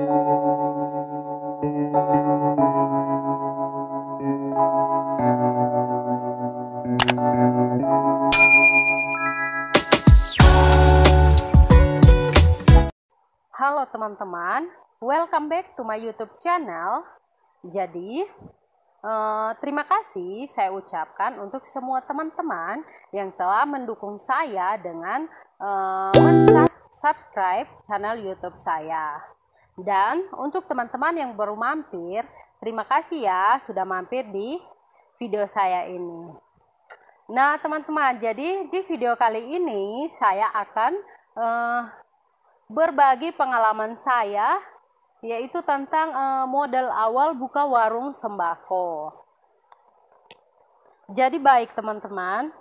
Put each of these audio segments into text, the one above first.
Halo teman-teman, welcome back to my YouTube channel. Jadi, eh, terima kasih saya ucapkan untuk semua teman-teman yang telah mendukung saya dengan eh, subscribe channel YouTube saya. Dan untuk teman-teman yang baru mampir, terima kasih ya sudah mampir di video saya ini. Nah, teman-teman, jadi di video kali ini saya akan eh, berbagi pengalaman saya yaitu tentang eh, modal awal buka warung sembako. Jadi baik teman-teman,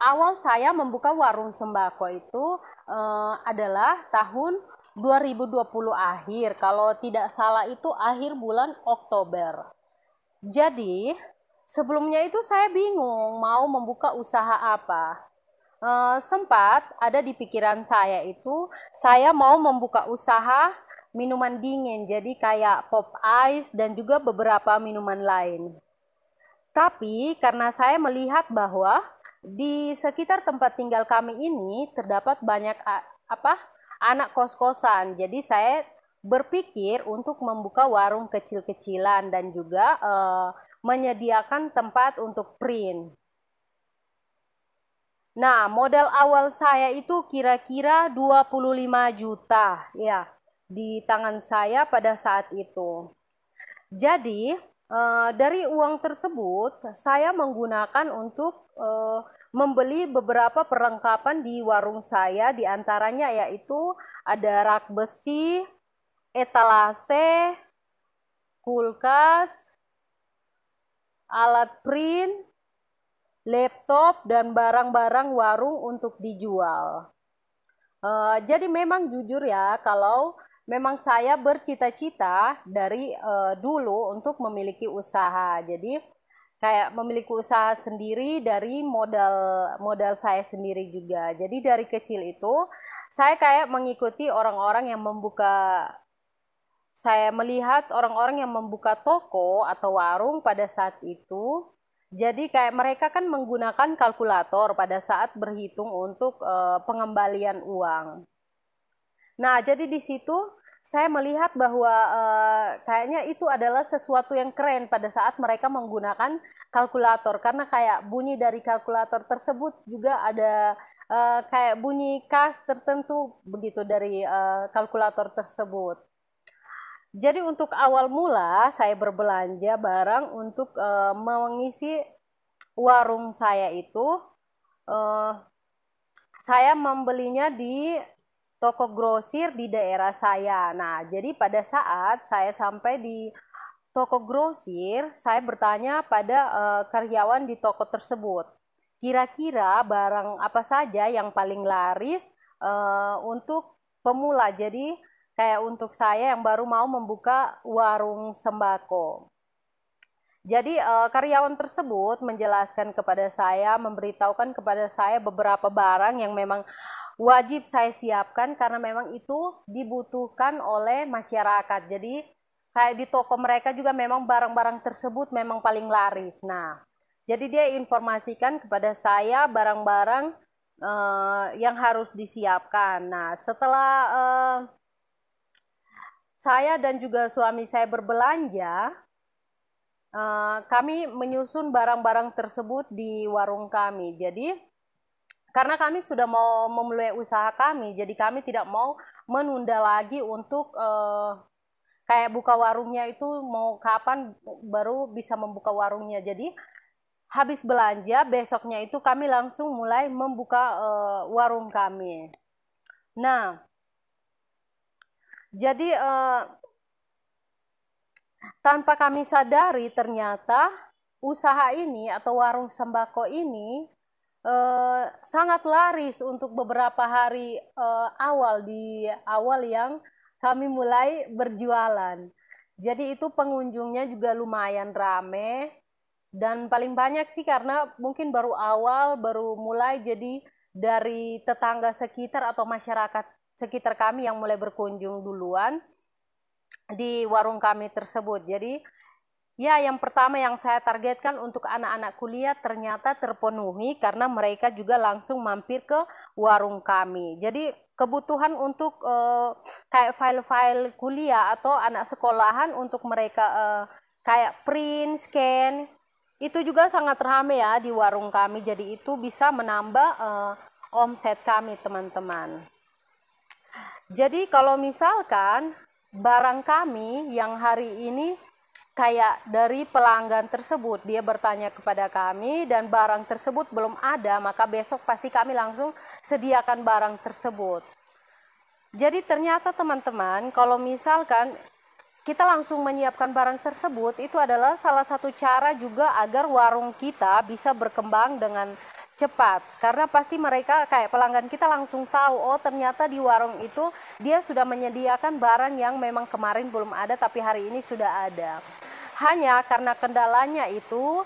awal saya membuka warung sembako itu eh, adalah tahun 2020 akhir. Kalau tidak salah itu akhir bulan Oktober. Jadi, sebelumnya itu saya bingung mau membuka usaha apa. E, sempat ada di pikiran saya itu saya mau membuka usaha minuman dingin, jadi kayak pop ice dan juga beberapa minuman lain. Tapi karena saya melihat bahwa di sekitar tempat tinggal kami ini terdapat banyak apa anak kos-kosan. Jadi saya berpikir untuk membuka warung kecil-kecilan dan juga uh, menyediakan tempat untuk print. Nah, modal awal saya itu kira-kira 25 juta ya di tangan saya pada saat itu. Jadi, Eh, dari uang tersebut, saya menggunakan untuk eh, membeli beberapa perlengkapan di warung saya, di antaranya yaitu ada rak besi, etalase, kulkas, alat print, laptop, dan barang-barang warung untuk dijual. Eh, jadi memang jujur ya, kalau memang saya bercita-cita dari uh, dulu untuk memiliki usaha. Jadi kayak memiliki usaha sendiri dari modal modal saya sendiri juga. Jadi dari kecil itu saya kayak mengikuti orang-orang yang membuka saya melihat orang-orang yang membuka toko atau warung pada saat itu. Jadi kayak mereka kan menggunakan kalkulator pada saat berhitung untuk uh, pengembalian uang. Nah, jadi di situ saya melihat bahwa uh, kayaknya itu adalah sesuatu yang keren pada saat mereka menggunakan kalkulator karena kayak bunyi dari kalkulator tersebut juga ada uh, kayak bunyi khas tertentu begitu dari uh, kalkulator tersebut. Jadi untuk awal mula saya berbelanja barang untuk uh, mengisi warung saya itu uh, saya membelinya di toko grosir di daerah saya. Nah, jadi pada saat saya sampai di toko grosir, saya bertanya pada uh, karyawan di toko tersebut, kira-kira barang apa saja yang paling laris uh, untuk pemula. Jadi kayak untuk saya yang baru mau membuka warung sembako. Jadi eh, karyawan tersebut menjelaskan kepada saya, memberitahukan kepada saya beberapa barang yang memang wajib saya siapkan karena memang itu dibutuhkan oleh masyarakat. Jadi kayak di toko mereka juga memang barang-barang tersebut memang paling laris. Nah, jadi dia informasikan kepada saya barang-barang uh, yang harus disiapkan. Nah, setelah uh, saya dan juga suami saya berbelanja, eh, kami menyusun barang-barang tersebut di warung kami. Jadi karena kami sudah mau memulai usaha kami, jadi kami tidak mau menunda lagi untuk uh, kayak buka warungnya itu mau kapan baru bisa membuka warungnya. Jadi habis belanja besoknya itu kami langsung mulai membuka uh, warung kami. Nah, jadi uh, tanpa kami sadari ternyata usaha ini atau warung sembako ini Eh, sangat laris untuk beberapa hari eh, awal di awal yang kami mulai berjualan. Jadi itu pengunjungnya juga lumayan rame dan paling banyak sih karena mungkin baru awal baru mulai jadi dari tetangga sekitar atau masyarakat sekitar kami yang mulai berkunjung duluan di warung kami tersebut. Jadi Ya, yang pertama yang saya targetkan untuk anak-anak kuliah ternyata terpenuhi karena mereka juga langsung mampir ke warung kami. Jadi kebutuhan untuk uh, kayak file-file kuliah atau anak sekolahan untuk mereka uh, kayak print, scan itu juga sangat ramai ya di warung kami. Jadi itu bisa menambah uh, omset kami, teman-teman. Jadi kalau misalkan barang kami yang hari ini kayak dari pelanggan tersebut dia bertanya kepada kami dan barang tersebut belum ada maka besok pasti kami langsung sediakan barang tersebut jadi ternyata teman-teman kalau misalkan kita langsung menyiapkan barang tersebut itu adalah salah satu cara juga agar warung kita bisa berkembang dengan cepat karena pasti mereka kayak pelanggan kita langsung tahu oh ternyata di warung itu dia sudah menyediakan barang yang memang kemarin belum ada tapi hari ini sudah ada. Hanya karena kendalanya itu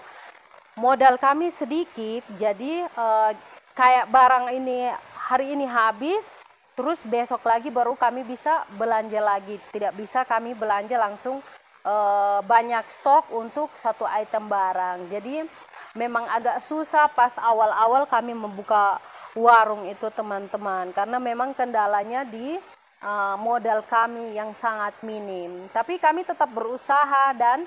modal kami sedikit, jadi eh, kayak barang ini hari ini habis, terus besok lagi baru kami bisa belanja lagi. Tidak bisa kami belanja langsung eh, banyak stok untuk satu item barang. Jadi memang agak susah pas awal-awal kami membuka warung itu teman-teman karena memang kendalanya di uh, modal kami yang sangat minim. Tapi kami tetap berusaha dan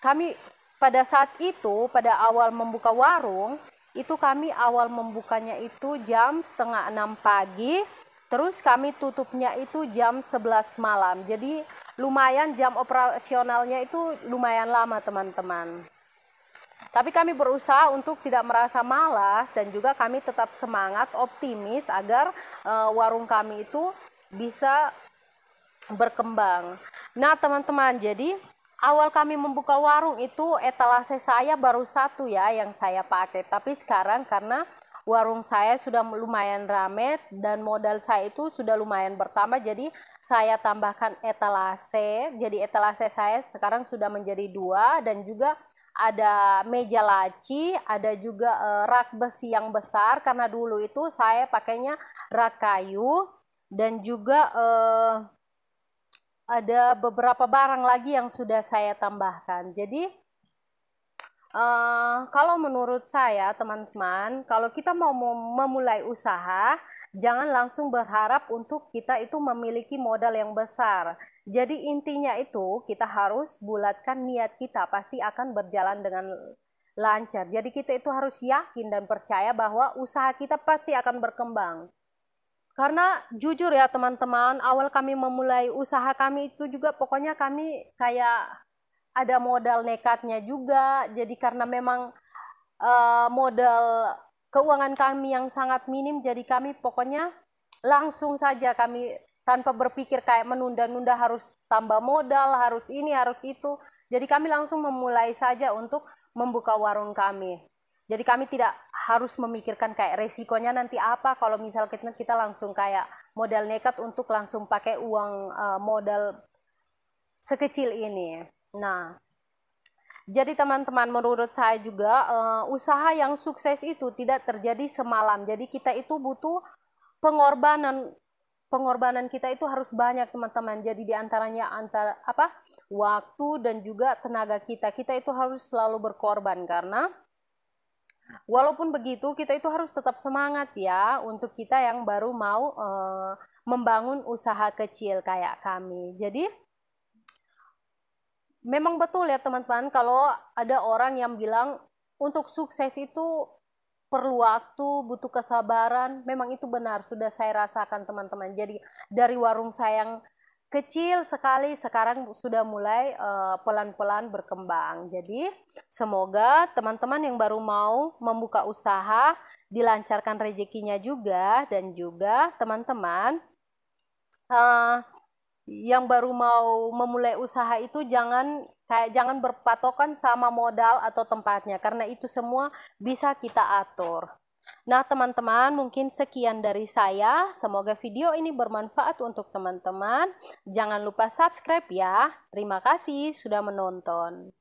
kami pada saat itu pada awal membuka warung itu kami awal membukanya itu jam setengah enam pagi terus kami tutupnya itu jam sebelas malam jadi lumayan jam operasionalnya itu lumayan lama teman-teman tapi kami berusaha untuk tidak merasa malas dan juga kami tetap semangat optimis agar uh, warung kami itu bisa berkembang. Nah, teman-teman, jadi awal kami membuka warung itu etalase saya baru satu ya yang saya pakai. Tapi sekarang karena warung saya sudah lumayan rame dan modal saya itu sudah lumayan bertambah jadi saya tambahkan etalase jadi etalase saya sekarang sudah menjadi dua dan juga ada meja laci, ada juga eh, rak besi yang besar karena dulu itu saya pakainya rak kayu dan juga eh, ada beberapa barang lagi yang sudah saya tambahkan. Jadi uh, kalau menurut saya teman-teman, kalau kita mau memulai usaha, jangan langsung berharap untuk kita itu memiliki modal yang besar. Jadi intinya itu kita harus bulatkan niat kita, pasti akan berjalan dengan lancar. Jadi kita itu harus yakin dan percaya bahwa usaha kita pasti akan berkembang. Karena jujur ya teman-teman, awal kami memulai usaha kami itu juga pokoknya kami kayak ada modal nekatnya juga. Jadi karena memang uh, modal keuangan kami yang sangat minim, jadi kami pokoknya langsung saja kami tanpa berpikir kayak menunda-nunda harus tambah modal, harus ini, harus itu. Jadi kami langsung memulai saja untuk membuka warung kami. Jadi kami tidak harus memikirkan kayak resikonya nanti apa kalau misal kita, kita langsung kayak modal nekat untuk langsung pakai uang uh, modal sekecil ini. Nah, jadi teman-teman menurut saya juga uh, usaha yang sukses itu tidak terjadi semalam. Jadi kita itu butuh pengorbanan pengorbanan kita itu harus banyak teman-teman. Jadi diantaranya antara apa waktu dan juga tenaga kita. Kita itu harus selalu berkorban karena Walaupun begitu, kita itu harus tetap semangat ya untuk kita yang baru mau e, membangun usaha kecil kayak kami. Jadi memang betul ya teman-teman kalau ada orang yang bilang untuk sukses itu perlu waktu, butuh kesabaran. Memang itu benar, sudah saya rasakan teman-teman. Jadi dari warung saya yang kecil sekali sekarang sudah mulai eh, pelan-pelan uh, berkembang. Jadi semoga teman-teman yang baru mau membuka usaha dilancarkan rezekinya juga dan juga teman-teman uh, yang baru mau memulai usaha itu jangan kayak jangan berpatokan sama modal atau tempatnya karena itu semua bisa kita atur. Nah teman-teman mungkin sekian dari saya. Semoga video ini bermanfaat untuk teman-teman. Jangan lupa subscribe ya. Terima kasih sudah menonton.